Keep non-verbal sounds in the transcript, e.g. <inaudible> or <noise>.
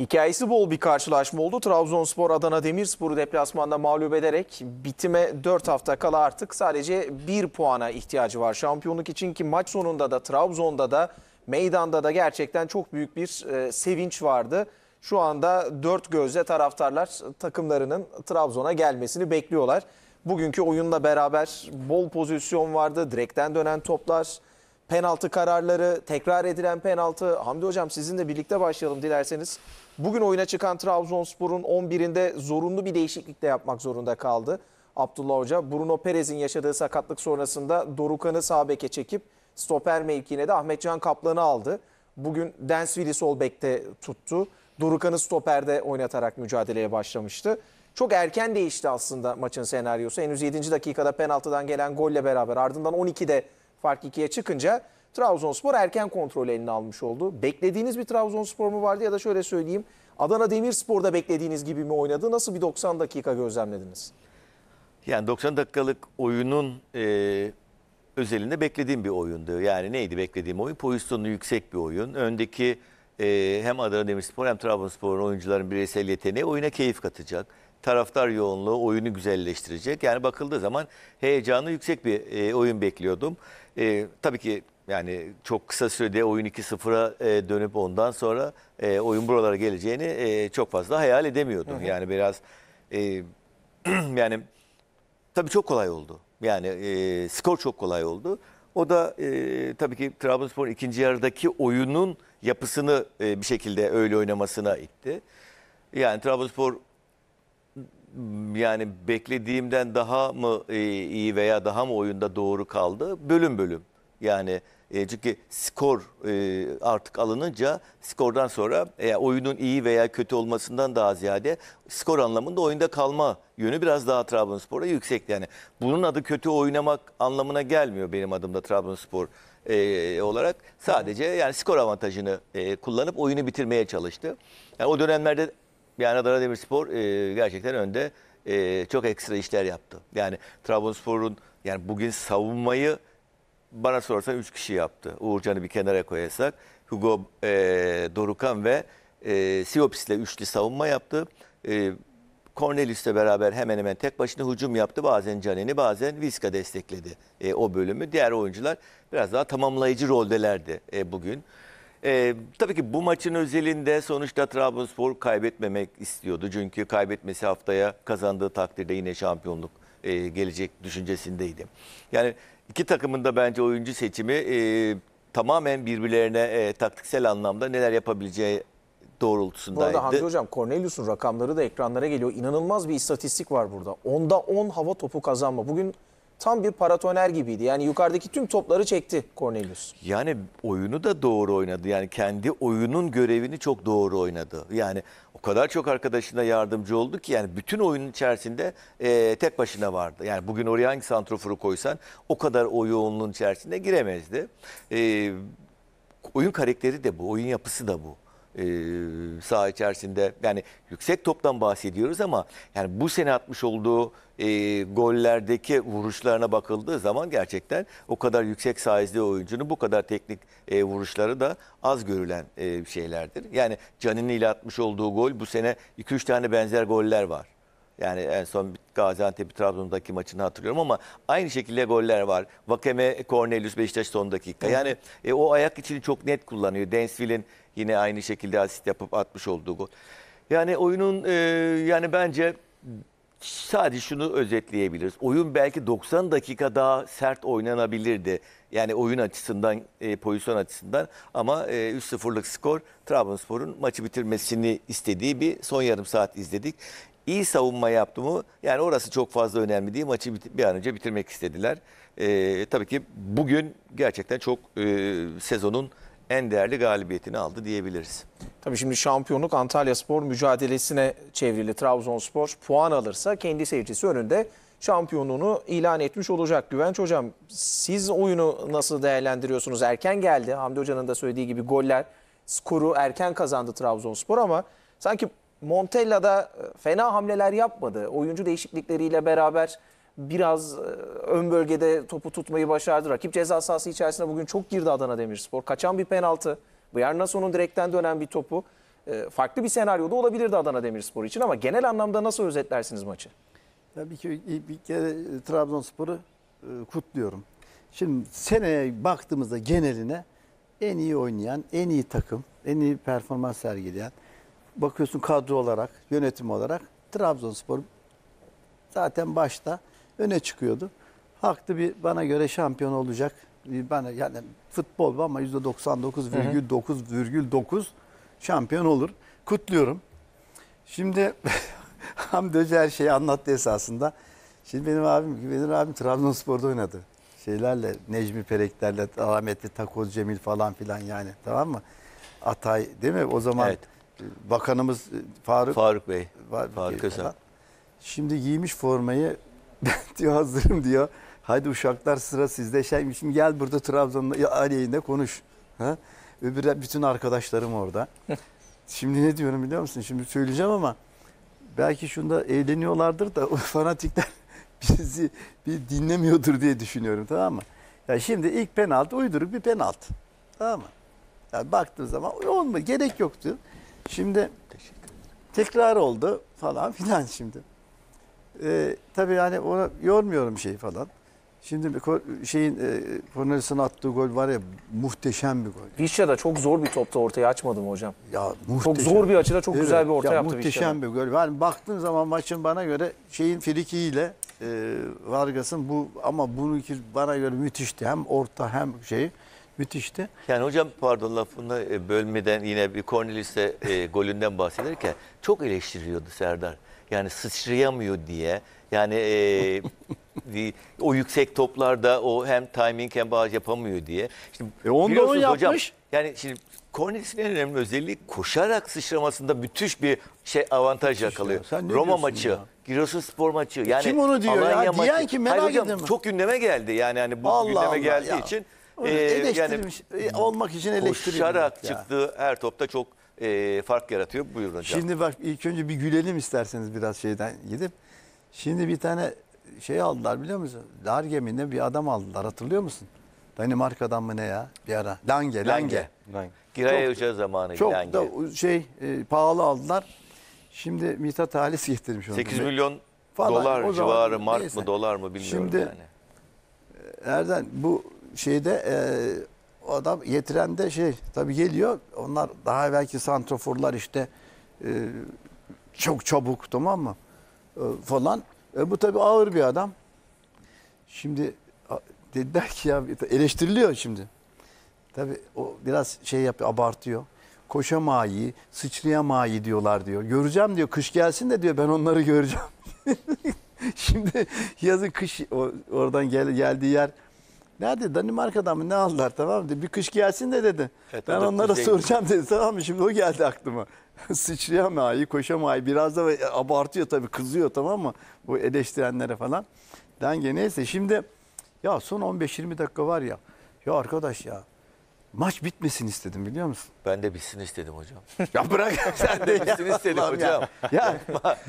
Hikayesi bol bir karşılaşma oldu. Trabzonspor Adana Demirspor'u deplasmanda mağlup ederek bitime 4 hafta kala artık sadece 1 puana ihtiyacı var. Şampiyonluk için ki maç sonunda da Trabzon'da da meydanda da gerçekten çok büyük bir e, sevinç vardı. Şu anda dört gözle taraftarlar takımlarının Trabzon'a gelmesini bekliyorlar. Bugünkü oyunla beraber bol pozisyon vardı. Direkten dönen toplar, penaltı kararları, tekrar edilen penaltı. Hamdi Hocam sizinle birlikte başlayalım dilerseniz. Bugün oyuna çıkan Trabzonspor'un 11'inde zorunlu bir değişiklik de yapmak zorunda kaldı. Abdullah Hoca Bruno Perez'in yaşadığı sakatlık sonrasında Dorukan'ı sağ beke çekip stoper mevkine de Ahmetcan Kaplan'ı aldı. Bugün Densville'i sol bekte tuttu. Dorukan'ı stoperde oynatarak mücadeleye başlamıştı. Çok erken değişti aslında maçın senaryosu. Henüz 7. dakikada penaltıdan gelen golle beraber ardından 12'de Fark ikiye çıkınca Trabzonspor erken kontrol elini almış oldu. Beklediğiniz bir Trabzonspor mu vardı ya da şöyle söyleyeyim. Adana Demirspor'da beklediğiniz gibi mi oynadı? Nasıl bir 90 dakika gözlemlediniz? Yani 90 dakikalık oyunun e, özelinde beklediğim bir oyundu. Yani neydi beklediğim oyun? Pozisyonu yüksek bir oyun. Öndeki e, hem Adana Demirspor hem Trabzonspor'un oyuncuların bireysel yeteneği oyuna keyif katacak taraftar yoğunluğu oyunu güzelleştirecek. Yani bakıldığı zaman heyecanı yüksek bir e, oyun bekliyordum. E, tabii ki yani çok kısa sürede oyun 2-0'a e, dönüp ondan sonra e, oyun buralara geleceğini e, çok fazla hayal edemiyordum. Hı hı. Yani biraz e, <clears throat> yani tabii çok kolay oldu. Yani e, skor çok kolay oldu. O da e, tabii ki Trabzonspor ikinci yarıdaki oyunun yapısını e, bir şekilde öyle oynamasına itti. Yani Trabzonspor yani beklediğimden daha mı e, iyi veya daha mı oyunda doğru kaldı? Bölüm bölüm. Yani e, çünkü skor e, artık alınınca skordan sonra oyunun iyi veya kötü olmasından daha ziyade skor anlamında oyunda kalma yönü biraz daha Trabzonspor'a yüksek. Yani bunun adı kötü oynamak anlamına gelmiyor benim adımda Trabzonspor e, olarak. Sadece yani skor avantajını kullanıp oyunu bitirmeye çalıştı. Yani o dönemlerde yani Adana Demirspor e, gerçekten önde e, çok ekstra işler yaptı. Yani Trabzonspor'un yani bugün savunmayı bana sorarsan 3 kişi yaptı. Uğurcan'ı bir kenara koyasak. Hugo e, Dorukan ve e, Siopis'le üçlü savunma yaptı. E, Cornelius'le beraber hemen hemen tek başına hücum yaptı. Bazen Caneni bazen Viska destekledi e, o bölümü. Diğer oyuncular biraz daha tamamlayıcı roldelerdi e, bugün. Ee, tabii ki bu maçın özelinde sonuçta Trabzonspor kaybetmemek istiyordu. Çünkü kaybetmesi haftaya kazandığı takdirde yine şampiyonluk e, gelecek düşüncesindeydi. Yani iki takımın da bence oyuncu seçimi e, tamamen birbirlerine e, taktiksel anlamda neler yapabileceği doğrultusundaydı. Bu arada Hamdi Hocam Cornelius'un rakamları da ekranlara geliyor. İnanılmaz bir istatistik var burada. Onda 10 hava topu kazanma. Bugün tam bir paratoner gibiydi. Yani yukarıdaki tüm topları çekti Cornelius. Yani oyunu da doğru oynadı. Yani kendi oyunun görevini çok doğru oynadı. Yani o kadar çok arkadaşına yardımcı oldu ki yani bütün oyunun içerisinde e, tek başına vardı. Yani bugün oraya hangi santrofuru koysan o kadar o yoğunluğun içerisinde giremezdi. E, oyun karakteri de bu, oyun yapısı da bu e, saha içerisinde yani yüksek toptan bahsediyoruz ama yani bu sene atmış olduğu e, gollerdeki vuruşlarına bakıldığı zaman gerçekten o kadar yüksek saizli oyuncunun bu kadar teknik e, vuruşları da az görülen e, şeylerdir. Yani Canini ile atmış olduğu gol bu sene 2-3 tane benzer goller var. Yani en son Gaziantep Trabzon'daki maçını hatırlıyorum ama aynı şekilde goller var. Vakeme, Cornelius, Beşiktaş son dakika. Yani e, o ayak içini çok net kullanıyor. Densville'in Yine aynı şekilde asist yapıp atmış olduğu gol. Yani oyunun e, yani bence sadece şunu özetleyebiliriz. Oyun belki 90 dakika daha sert oynanabilirdi. Yani oyun açısından, e, pozisyon açısından ama e, 3-0'lık skor Trabzonspor'un maçı bitirmesini istediği bir son yarım saat izledik. İyi savunma yaptı mı? Yani orası çok fazla önemli değil. Maçı bir an önce bitirmek istediler. E, tabii ki bugün gerçekten çok e, sezonun en değerli galibiyetini aldı diyebiliriz. Tabii şimdi şampiyonluk Antalya Spor mücadelesine çevrili Trabzonspor puan alırsa kendi seyircisi önünde şampiyonluğunu ilan etmiş olacak. Güvenç Hocam siz oyunu nasıl değerlendiriyorsunuz? Erken geldi. Hamdi Hoca'nın da söylediği gibi goller skoru erken kazandı Trabzonspor ama sanki Montella da e, fena hamleler yapmadı. Oyuncu değişiklikleriyle beraber biraz e, ön bölgede topu tutmayı başardı. Rakip ceza sahası içerisinde bugün çok girdi Adana Demirspor. Kaçan bir penaltı. bu Bernason'un direkten dönen bir topu. E, farklı bir senaryoda olabilirdi Adana Demirspor için ama genel anlamda nasıl özetlersiniz maçı? Tabii ki bir kere Trabzonspor'u e, kutluyorum. Şimdi seneye baktığımızda geneline en iyi oynayan, en iyi takım, en iyi performans sergileyen, bakıyorsun kadro olarak, yönetim olarak Trabzonspor zaten başta öne çıkıyordu. Haklı bir bana göre şampiyon olacak. Bana yani futbol ama %99,9,9 şampiyon olur. Kutluyorum. Şimdi <laughs> Hamdi Hoca her şeyi anlattı esasında. Şimdi benim abim, benim abim Trabzonspor'da oynadı. Şeylerle, Necmi Pereklerle, rahmetli Takoz Cemil falan filan yani tamam mı? Atay değil mi? O zaman evet. bakanımız e, Faruk, Faruk Bey, Faruk, Faruk e, Özel. Şimdi giymiş formayı ben diyor hazırım diyor. Haydi uşaklar sıra sizde. şeyim şimdi gel burada Trabzon'da ya, aleyhinde konuş. Ha? Öbür bütün arkadaşlarım orada. şimdi ne diyorum biliyor musun? Şimdi söyleyeceğim ama belki şunda eğleniyorlardır da o <laughs> fanatikler bizi bir dinlemiyordur diye düşünüyorum tamam mı? Ya şimdi ilk penaltı uyduruk bir penaltı. Tamam mı? Yani baktığın zaman olma gerek yoktu. Şimdi tekrar oldu falan filan şimdi. E, tabii yani ona yormuyorum şeyi falan. Şimdi bir şeyin e, Cornelis'in attığı gol var ya muhteşem bir gol. Vişya'da çok zor bir topta ortaya açmadım hocam. Ya muhteşem. Çok zor bir açıda çok evet. güzel bir orta ya, yaptı Muhteşem Vişya'da. bir gol. Yani baktığın zaman maçın bana göre şeyin frikiyle e, Vargas'ın bu ama bununki bana göre müthişti. Hem orta hem şey müthişti. Yani hocam pardon lafını e, bölmeden yine bir Cornelis'e e, golünden bahsederken çok eleştiriyordu Serdar. Yani sıçrayamıyor diye. Yani e, <laughs> o yüksek toplarda o hem timing hem bağış yapamıyor diye. Şimdi e onda on yapmış. Hocam, yani şimdi Cornelius'in en önemli özelliği koşarak sıçramasında müthiş bir şey avantaj yakalıyor. Sen Roma maçı, ya? spor maçı. E, yani Kim onu diyor Alanya ya? Maçı. Diyen ki merak Hayır, hocam, Çok gündeme geldi yani hani bu Allah gündeme Allah geldiği ya. için. eleştirilmiş, yani, e, olmak için eleştirilmiş. Koşarak ya. çıktığı her topta çok e, fark yaratıyor. Buyurun hocam. Şimdi bak ilk önce bir gülelim isterseniz biraz şeyden gidip. Şimdi bir tane şey aldılar biliyor musun? Large mi bir adam aldılar hatırlıyor musun? Danimarka'dan mı ne ya bir ara? Lange, Lange. Lange. Lange. Kiraya uçağı zamanı çok Lange. da şey e, pahalı aldılar. Şimdi Mithat Halis getirmiş onu. 8 milyon Falan, dolar o zaman, civarı mark neyse. mı dolar mı bilmiyorum Şimdi, yani. Erden bu şeyde e, o adam yetiren de şey tabi geliyor. Onlar daha belki santroforlar işte e, çok çabuk tamam mı? E, falan. E, bu tabi ağır bir adam. Şimdi a, dediler ki ya eleştiriliyor şimdi. Tabi o biraz şey yapıyor, abartıyor. Koşamayı, sıçrayamayı diyorlar diyor. Göreceğim diyor, kış gelsin de diyor ben onları göreceğim. <laughs> Şimdi yazın kış oradan gel, geldiği yer Nerede Danimarka'dan mı ne aldılar tamam mı? Bir kış gelsin de dedi. Evet, ben onlara kuzey. soracağım dedi tamam mı? Şimdi o geldi aklıma. <laughs> Sıçrayamayı, koşamayı biraz da abartıyor tabii kızıyor tamam mı? Bu eleştirenlere falan. Denge neyse şimdi ya son 15-20 dakika var ya. Ya arkadaş ya maç bitmesin istedim biliyor musun? Ben de bitsin istedim hocam. Ya bırak sen <laughs> de bitsin istedim hocam. Ya, ya <laughs>